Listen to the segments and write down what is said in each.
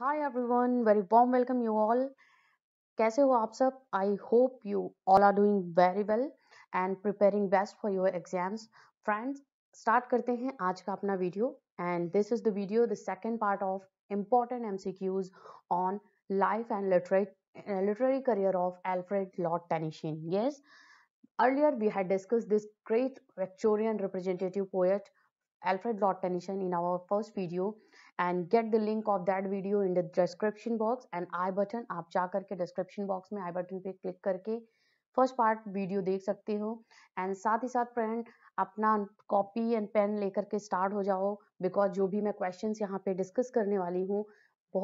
Hi everyone very warm welcome you all कैसे हो आप सब I hope you all are doing very well and preparing best for your exams friends start करते हैं आज का अपना video and this is the video the second part of important M on life and literate literary career of alfred lord tennyson yes earlier we had discussed this great victorian representative poet alfred lord tennyson in our first video and get the link of that video in the description box and I button आप जा करके description box में I button पे click करके first part video देख सकते हो and साथ ही साथ फ्रेंड अपना कॉपी एंड पेन लेकर के स्टार्ट हो जाओ बिकॉज जो भी मैं क्वेश्चन यहाँ पे डिस्कस करने वाली हूँ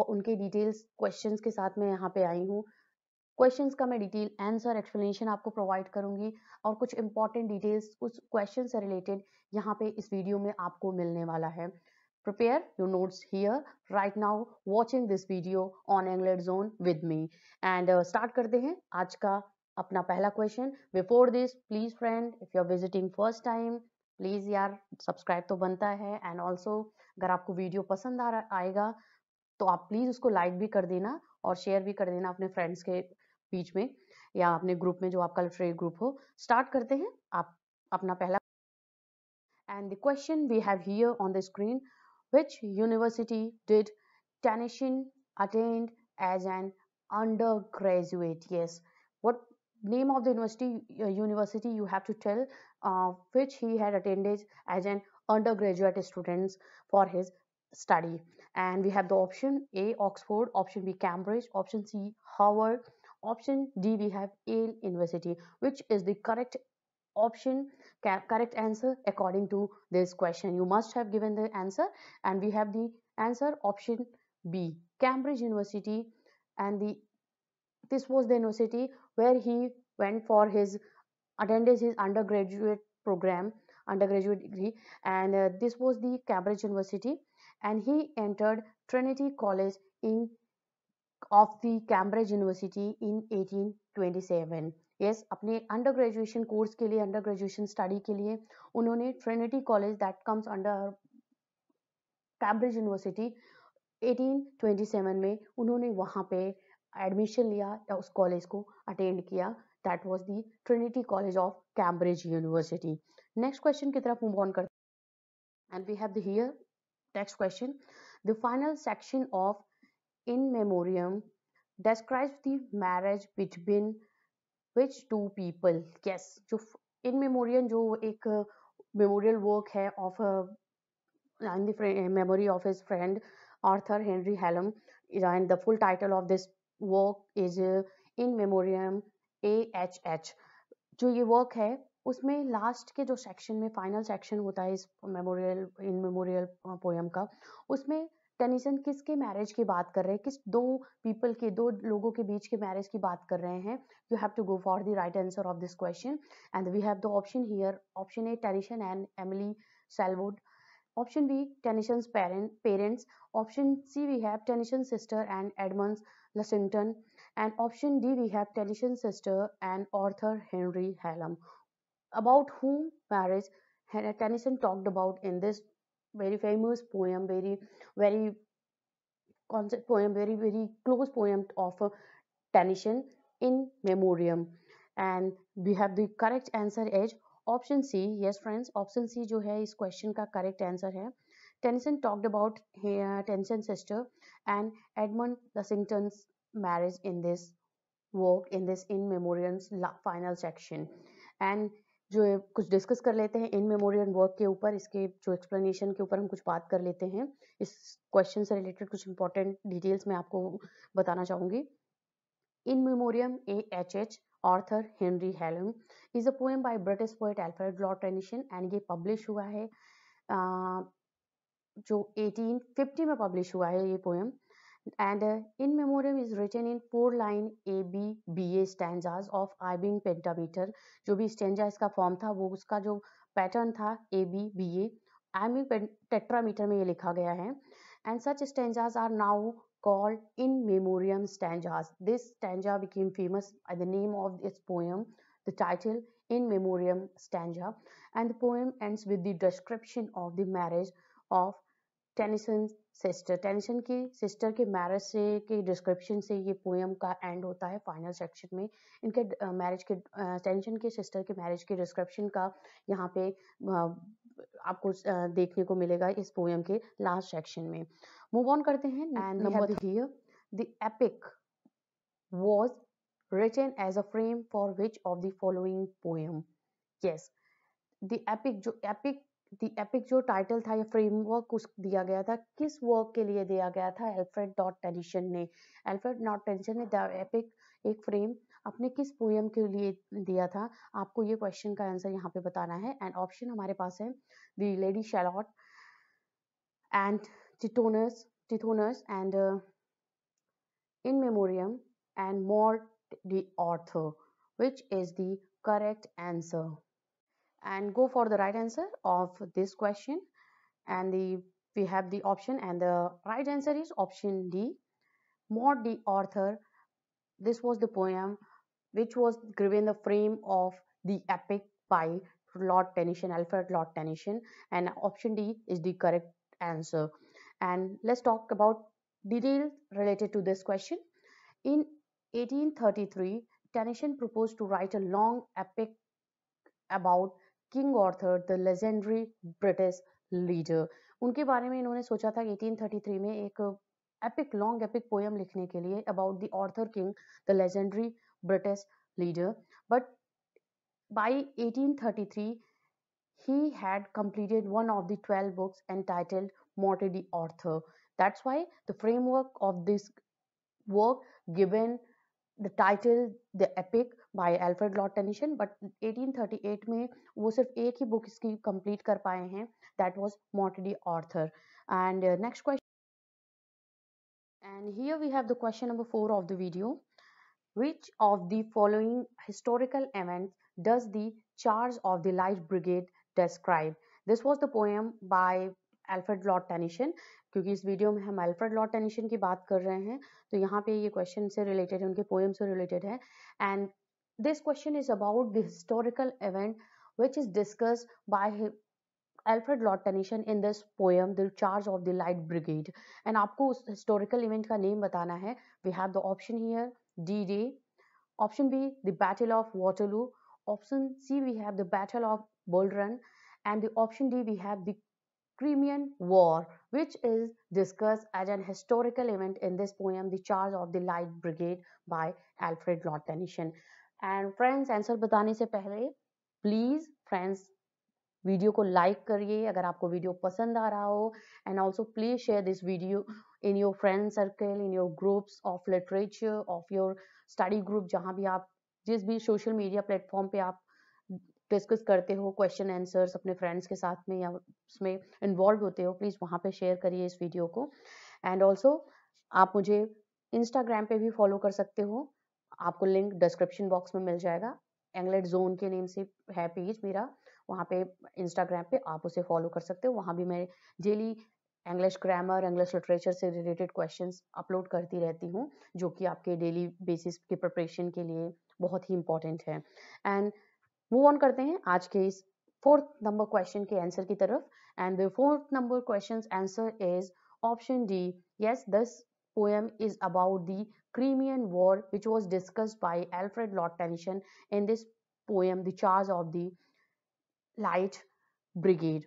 उनके डिटेल्स क्वेश्चन के साथ मैं यहाँ पे आई हूँ क्वेश्चन का मैं डिटेल आंसर एक्सप्लेनेशन आपको प्रोवाइड करूंगी और कुछ इंपॉर्टेंट डिटेल्स उस क्वेश्चन से रिलेटेड यहाँ पे इस वीडियो में आपको मिलने वाला है prepare your notes here right now watching this video on angler zone with me and uh, start karte hain aaj ka apna pehla question before this please friend if you are visiting first time please यार subscribe तो बनता है and also अगर आपको video पसंद आ रहा आएगा तो आप प्लीज उसको लाइक भी कर देना और शेयर भी कर देना अपने फ्रेंड्स के बीच में या अपने ग्रुप में जो आपका लिटरेरी ग्रुप हो स्टार्ट करते हैं आप अपना पहला and the question we have here on the screen which university did Tanishin attend as an undergraduate? Yes. What name of the university uh, university you have to tell uh, which he had attended as an undergraduate students for his study and we have the option a oxford option b cambridge option c harvard option d we have yale university which is the correct option correct answer according to this question you must have given the answer and we have the answer option b cambridge university and the this was the university where he went for his attended his undergraduate program undergraduate degree and uh, this was the cambridge university and he entered trinity college in of the cambridge university in 1827 yes yes, अपने under graduation course के लिए under graduation study के लिए उन्होंने Trinity college that comes under Cambridge university 1827 में उन्होंने वहाँ पे एडमिशन लिया या उस कॉलेज को अटेंड किया that was the Trinity College of Cambridge University next question की तरफ मूव ऑन करते and we have the here next question the final section of In Memoriam describes the marriage between which two people yes जो In Memorial जो एक memorial uh, work है of in memory of his friend Arthur Henry Hallam and the full title of this work is In Memoriam A H H जो ये work है उसमें last के जो सेक्शन में फाइनल सेक्शन होता है इस मेमोरियल इन मेमोरियल पोएम का उसमें टेनिसन किसके मैरिज की बात कर रहे हैं किस दो पीपल के दो लोगों के बीच के मैरिज की बात कर रहे हैं you have to go for the right answer of this question and we have the option here option A Tennyson and Emily Sellwood option B Tennyson parents option C we have Tennyson sister and Edmund Lushington and option D we have Tennyson sister and Arthur Henry Hallam about whom marriage Tennyson talked about in this very famous poem very very concept poem very very close poem of uh, Tennyson in memoriam and we have the correct answer is option C yes friends option C जो है इस question correct answer है Tennyson talked about uh, Tennyson's sister and Edmund Lussington's marriage in this work in this in memoriam's final section and जो है कुछ discuss कर लेते हैं इन मेमोरियल वर्क के ऊपर इसके जो एक्सप्लेनेशन के ऊपर हम कुछ बात कर लेते हैं इस क्वेश्चन से रिलेटेड कुछ इंपॉर्टेंट डिटेल्स मैं आपको बताना चाहूँगी In Memoriam A H H Arthur Henry Hallam is a poem by British poet Alfred Lord Tennyson and ये पब्लिश हुआ है आ, जो 1850 में पब्लिश हुआ है ये poem and uh, in memoriam is written in four line a b b a stanzas of ibin pentameter जो भी स्टेंजा इसका फॉर्म था वो उसका जो पैटर्न था ए बी बी ए आइबिन tetrameter mein ye likha gaya hai and such stanzas are now called in memoriam stanzas this stanza became famous by the name of its poem the title in memoriam stanza and the poem ends with the description of the marriage of tennyson's sister Tennyson की sister के marriage से के description से ये poem का and होता है final section में इनके मैरिज के टेंशन के सिस्टर के मैरिज के डिस्क्रिप्शन का यहाँ पे आपको देखने को मिलेगा इस पोएम के लास्ट सेक्शन में मूव ऑन करते हैं and number here the epic was written as a frame for which of the following poem yes the epic जो एपिक द एपिक जो टाइटल था या फ्रेमवर्क उस दिया गया था किस वर्क के लिए दिया गया था एल्फ्रेड डॉट टेनिशन ने एल्फ्रेड डॉट टेनिशन ने द एपिक एक फ्रेम अपने किस पोएम के लिए दिया था आपको ये क्वेश्चन का आंसर यहाँ पे बताना है एंड ऑप्शन हमारे पास है the Lady Shalott and Tithonus Tithonus and In Memoriam and Morte d'Arthur which is the correct answer and go for the right answer of this question and the we have the option and the right answer is option D. More the author. This was the poem which was given the frame of the epic by Lord Tennyson, Alfred Lord Tennyson and option D is the correct answer. And let's talk about detail related to this question. In 1833, Tennyson proposed to write a long epic about king Arthur, the legendary British leader उनके बारे में इन्होंने सोचा था 1833 में एक epic long epic poem लिखने के लिए about the Arthur king the legendary British leader but by 1833 he had completed one of the 12 books entitled Morte the Author. That's why the framework of this work given the title the epic by Alfred Lord Tennyson but 1838 में वो सिर्फ एक ही book इसकी complete कर पाए हैं that was Morte d'Arthur and next question and here we have the question number four of the video which of the following historical events does the charge of the light brigade describe this was the poem by Alfred Lord Tennyson क्योंकि इस video में हम Alfred Lord Tennyson की बात कर रहे हैं तो यहाँ पे ये क्वेश्चन से रिलेटेड उनके पोएम से रिलेटेड है and this question is about the historical event which is discussed by Alfred Lord Tennyson in this poem The Charge of the Light Brigade and aapko us historical event ka name batana hai we have the option here D day option B the battle of waterloo option C we have the battle of bull run and the option D we have the Crimean war which is discussed as an historical event in this poem The Charge of the Light Brigade by Alfred Lord Tennyson and friends answer बताने से पहले please friends video को like करिए अगर आपको video पसंद आ रहा हो and also please share this video in your friend circle in your groups of literature of your study group जहाँ भी आप जिस भी सोशल मीडिया प्लेटफॉर्म पे आप डिस्कस करते हो क्वेश्चन आंसर्स अपने फ्रेंड्स के साथ में या उसमें इन्वॉल्व होते हो प्लीज़ वहाँ पे शेयर करिए इस वीडियो को एंड ऑल्सो आप मुझे इंस्टाग्राम पे भी फॉलो कर सकते हो आपको लिंक डिस्क्रिप्शन बॉक्स में मिल जाएगा एंगलेट जोन के नेम से है पेज मेरा वहाँ पे इंस्टाग्राम पे आप उसे फॉलो कर सकते हो वहाँ भी मैं daily English grammar English literature से रिलेटेड क्वेश्चन अपलोड करती रहती हूँ जो कि आपके डेली बेसिस के प्रिपरेशन के लिए बहुत ही इंपॉर्टेंट है एंड मूव ऑन करते हैं आज के इस फोर्थ नंबर क्वेश्चन के आंसर की तरफ and the fourth number question answer is option D yes this poem is about the Crimean War, which was discussed by Alfred Lord Tennyson in this poem, The Charge of the Light Brigade.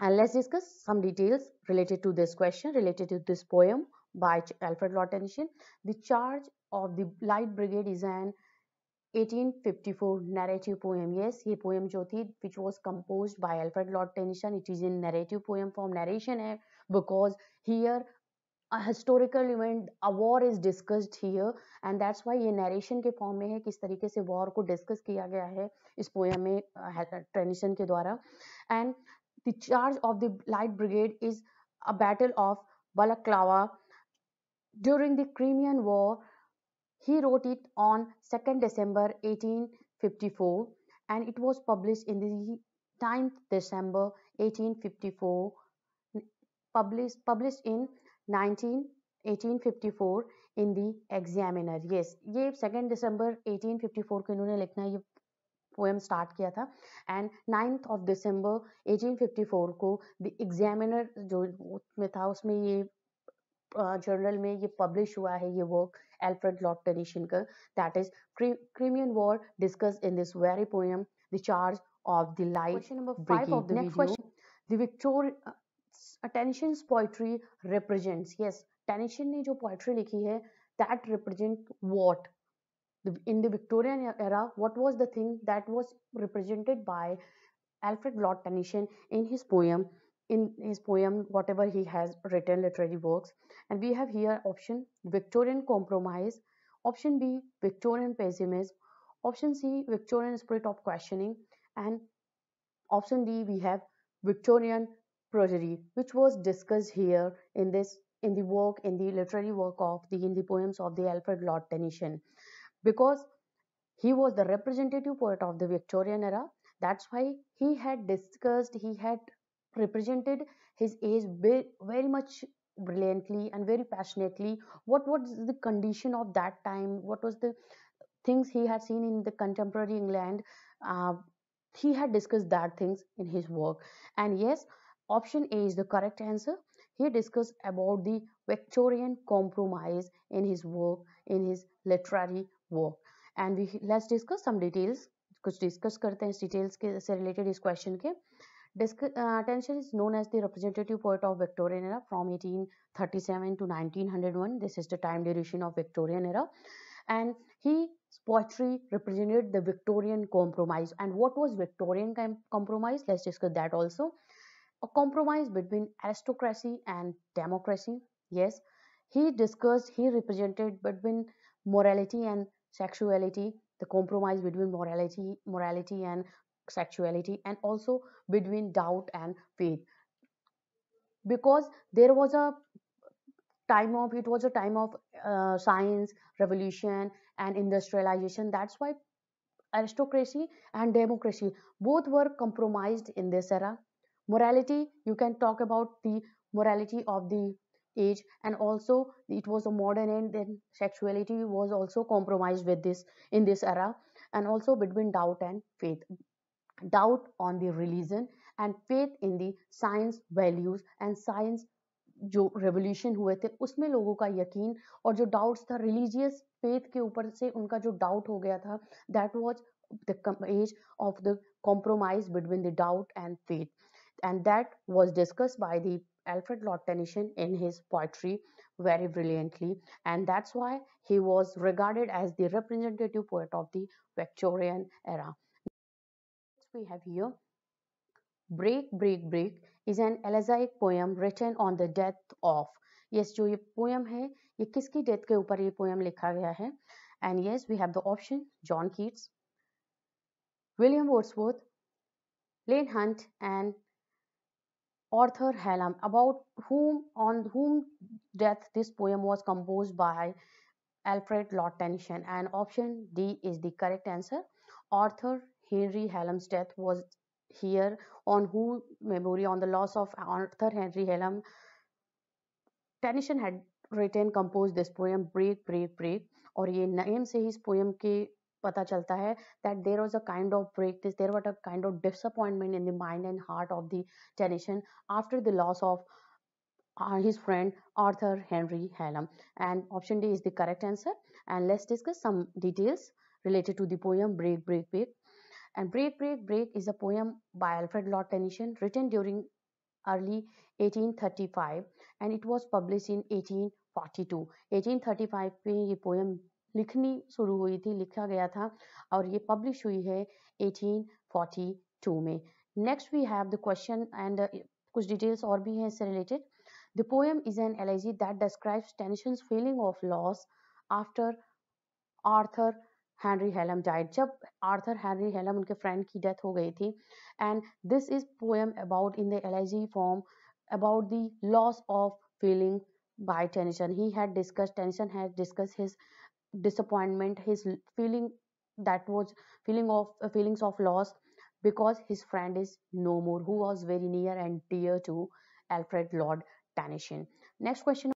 And let's discuss some details related to this question, related to this poem by Alfred Lord Tennyson. The Charge of the Light Brigade is an 1854 narrative poem yes ये poem जो थी which was composed by Alfred Lord Tennyson it is a narrative poem from narration है eh, because here a historical event a war is discussed here and that's why ये narration the form में है किस तरीके war को discuss किया गया poem में and the charge of the light brigade is a battle of balaclava during the crimean war he wrote it on 2nd december 1854 and it was published in the 9th december 1854 published published in 19 1854 in the Examiner yes ये second दिसंबर 1854 को इन्होंने लिखना ये poem start किया था and ninth of December 1854 को the examiner जो उसमें था उसमें ये जर्नल में ये पब्लिश हुआ है ये वर्क एल्फ्रेड लॉर्ड टेनिशन का that is Crimean war discuss in this very poem the charge of the light number five of the next question the Victoria Tennyson poetry represents yes Tennyson ने जो poetry लिखी है that represent what in the Victorian era, what was the thing that was represented by Alfred Lord Tennyson in his poem, in his poem, whatever he has written, literary works. And we have here option Victorian compromise, option B, Victorian pessimism, option C, Victorian spirit of questioning, and option D, we have Victorian progeny, which was discussed here in this in the work in the literary work of the in the poems of the Alfred Lord Tennyson, because he was the representative poet of the Victorian era. That's why he had discussed, he had represented his age very, very much brilliantly and very passionately. What was the condition of that time? What was the things he had seen in the contemporary England? Uh, he had discussed that things in his work. And yes, Option A is the correct answer. He discussed about the Victorian compromise in his work, in his literary work. And we let's discuss some details. कुछ discuss करते हैं इस details के से related इस question के. Uh, attention is known as the representative poet of Victorian era from 1837 to 1901. This is the time duration of Victorian era. And he poetry represented the Victorian compromise. And what was Victorian compromise? Let's discuss that also a compromise between aristocracy and democracy. Yes, he discussed, he represented between morality and sexuality, the compromise between morality, morality and sexuality, and also between doubt and faith. Because there was a time of it was a time of uh, science revolution and industrialization that's why aristocracy and democracy both were compromised in this era Morality, you can talk about the morality of the age and also it was a modern and then sexuality was also compromised with this in this era and also between doubt and faith doubt on the religion and faith in the science values and science जो revolution हुए थे उसमें लोगों का यकीन और जो doubts था रिलीजियस फेथ के ऊपर से उनका जो डाउट हो गया था that was the age of the compromise between the doubt and faith and that was discussed by the Alfred Lord Tennyson in his poetry very brilliantly and that's why he was regarded as the representative poet of the Victorian era. We have here Break Break Break is an elegiac poem written on the death of yes जो ये poem है ये किसकी death के ऊपर ये poem लिखा गया है and yes we have the option John Keats, William Wordsworth, Lane Hunt and Arthur Hallam, about whom on whom death this poem was composed by Alfred Lord Tennyson. And option D is the correct answer. Arthur Henry Hallam's death was here on who memory on the loss of Arthur Henry Hallam. Tennyson had written composed this poem break break break or ये name से ही इस poem के पता चलता है that there was a kind of break this there what a kind of disappointment in the mind and heart of the Tennyson after the loss of his friend Arthur Henry Hallam and option D is the correct answer and let's discuss some details related to the poem break break break and break break break is a poem by Alfred Lord Tennyson written during early 1835 and इट was publish in 1842 1835 में ये poem लिखनी शुरू हुई थी लिखा गया था और ये पब्लिश हुई है 1842 में next we have the question and कुछ डिटेल्स और भी हैं इससे related the poem is an elegy that describes Tennyson feeling of loss after Arthur Henry Hallam died जब आर्थर हैंनरी हेलम उनके फ्रेंड की डेथ हो गई थी and this is poem about in the elegy form about the loss of feeling by Tennyson he had discuss Tennyson has discuss his disappointment his feeling that was feeling of uh, feelings of loss because his friend is no more who was very near and dear to alfred lord tanishin next question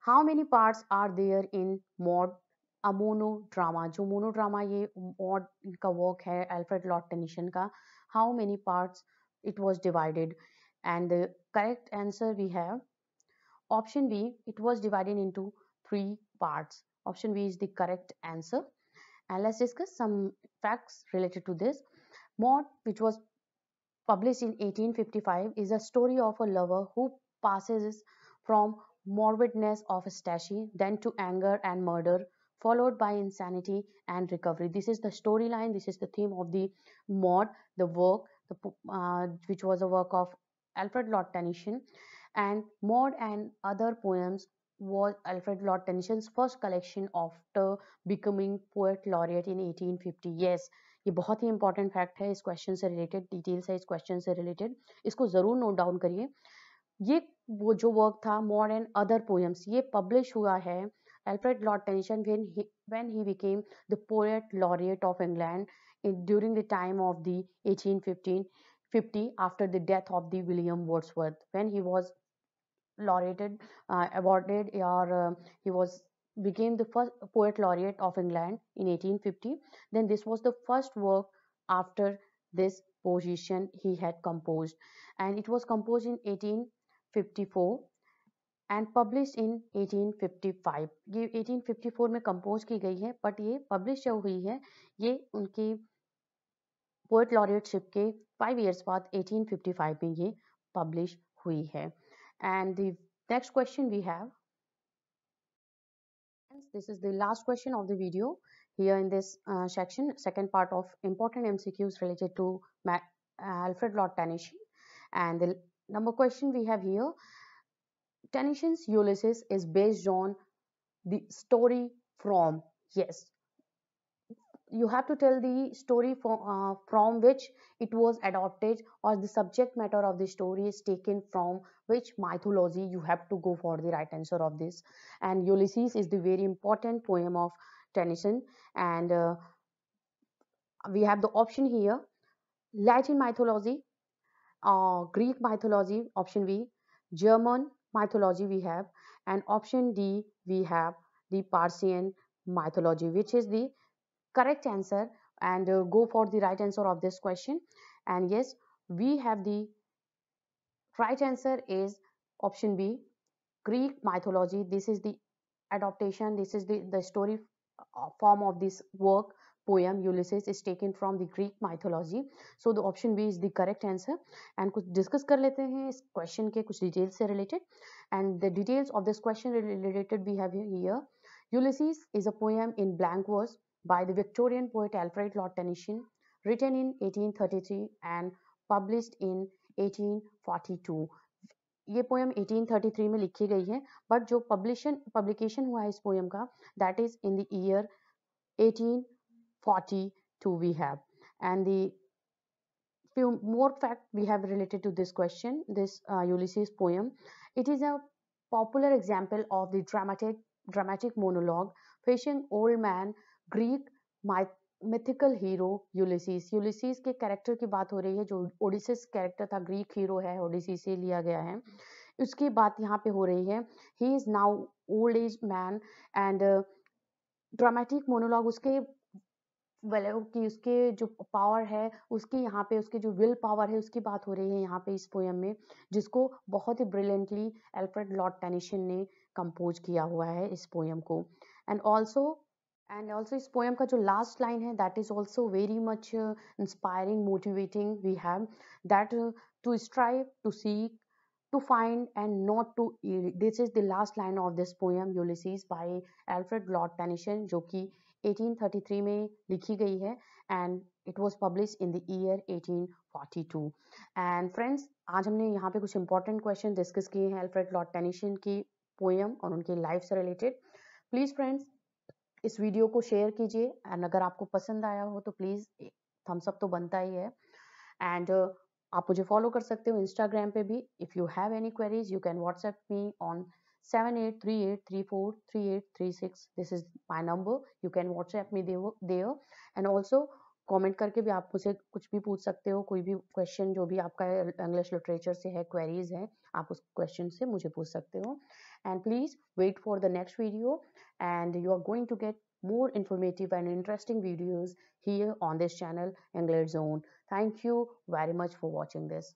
how many parts are there in mod a monodrama जो monodrama ये Maud इनका work है Alfred Lord Tennyson का how many parts it was divided and the correct answer we have option B it three parts. Option B is the correct answer. And let's discuss some facts related to this. Maud, which was published in 1855, is a story of a lover who passes from morbidness of ecstasy, then to anger and murder, followed by insanity and recovery. This is the storyline, this is the theme of the mod, the work, the, uh, which was a work of Alfred Lord Tennyson. And Maud and other poems was Alfred Lord Tennyson's first collection after becoming poet laureate in 1850 yes ये बहुत ही important fact है इस question से related, details है इस question से related. इसको ज़रूर note down करिए ये वो जो work था मोर एंड अदर ये पब्लिश हुआ है Alfred Lord Tennyson when he, when he became the poet laureate of England in, during the time of the 1815 50 after the death of the William Wordsworth when he was laureated uh, awarded or uh, he was became the first poet laureate of england in 1850 then this was the first work after this position he had composed and it was composed in 1854 and published in 1855 ye 1854 mein compose ki gayi hai but ye publish जो hui hai ye unki poet laureateship ke 5 years baad 1855 mein ye publish hui hai And the next question we have, this is the last question of the video here in this uh, section, second part of important MCQs related to Alfred Lord Tennyson. And the number question we have here, Tennyson's Ulysses is based on the story from, yes, you have to tell the story from, uh, from which it was adopted or the subject matter of the story is taken from which mythology you have to go for the right answer of this and ulysses is the very important poem of tennyson and uh, we have the option here latin mythology uh, greek mythology option b german mythology we have and option d we have the persian mythology which is the correct answer and uh, go for the right answer of this question and yes we have the right answer is option b greek mythology this is the adaptation this is the the story uh, form of this work poem ulysses is taken from the greek mythology so the option b is the correct answer and discuss कर लेते हैं इस question के कुछ details से related and the details of this question related we have here ulysses is a poem in blank verse by the Victorian poet Alfred Lord Tennyson, written in 1833 and published in 1842. ये poem 1833 में लिखी गई है but जो पब्लिशन publication हुआ है इस poem का that is in the year 1842 we have and the few more fact we have related to this question this uh, Ulysses poem it is a popular example of the dramatic dramatic monologue facing old man Greek mythical hero Ulysses Ulysses के character की बात हो रही है जो Odysseus character था Greek hero है Odysseus से लिया गया है उसकी बात यहाँ पे हो रही है he is now old age man and dramatic monologue उसके वेल उसके जो पावर है उसकी यहाँ पे उसके जो विल पावर है उसकी बात हो रही है यहाँ पे इस पोएम में जिसको बहुत ही ब्रिलियंटली एल्फ्रेड लॉर्ड टेनिशन ने कंपोज किया हुआ है इस पोएम को एंड ऑल्सो एंड ऑल्सो इस पोएम का जो लास्ट लाइन है that is also very much inspiring motivating we have that to strive to seek to find and not to this is the last line of this poem poem by Alfred Lord lord जो कि 1833 में लिखी गई है एंड इट was publish in the year 1842 and friends आज हमने यहाँ पे कुछ इंपॉर्टेंट क्वेश्चन डिस्कस किए हैं एल्फ्रेड लॉर्ड टेनिशन की पोएम और उनके लाइफ से रिलेटेड प्लीज़ फ्रेंड्स इस वीडियो को शेयर कीजिए एंड अगर आपको पसंद आया हो तो प्लीज़ थम्स अप तो बनता ही है एंड uh, आप मुझे फॉलो कर सकते हो इंस्टाग्राम पे भी if you have any queries you can WhatsApp me on seven eight three eight three four three eight three six this is my number you can WhatsApp me there and also comment करके भी आप मुझसे कुछ भी पूछ सकते हो कोई भी क्वेश्चन जो भी आपका इंग्लिश लिटरेचर से है क्वेरीज हैं आप उस क्वेश्चन से मुझे पूछ सकते हो and please wait for the next video and you are going to get more informative and interesting videos here on this channel Angler Zone. Thank you very much for watching this.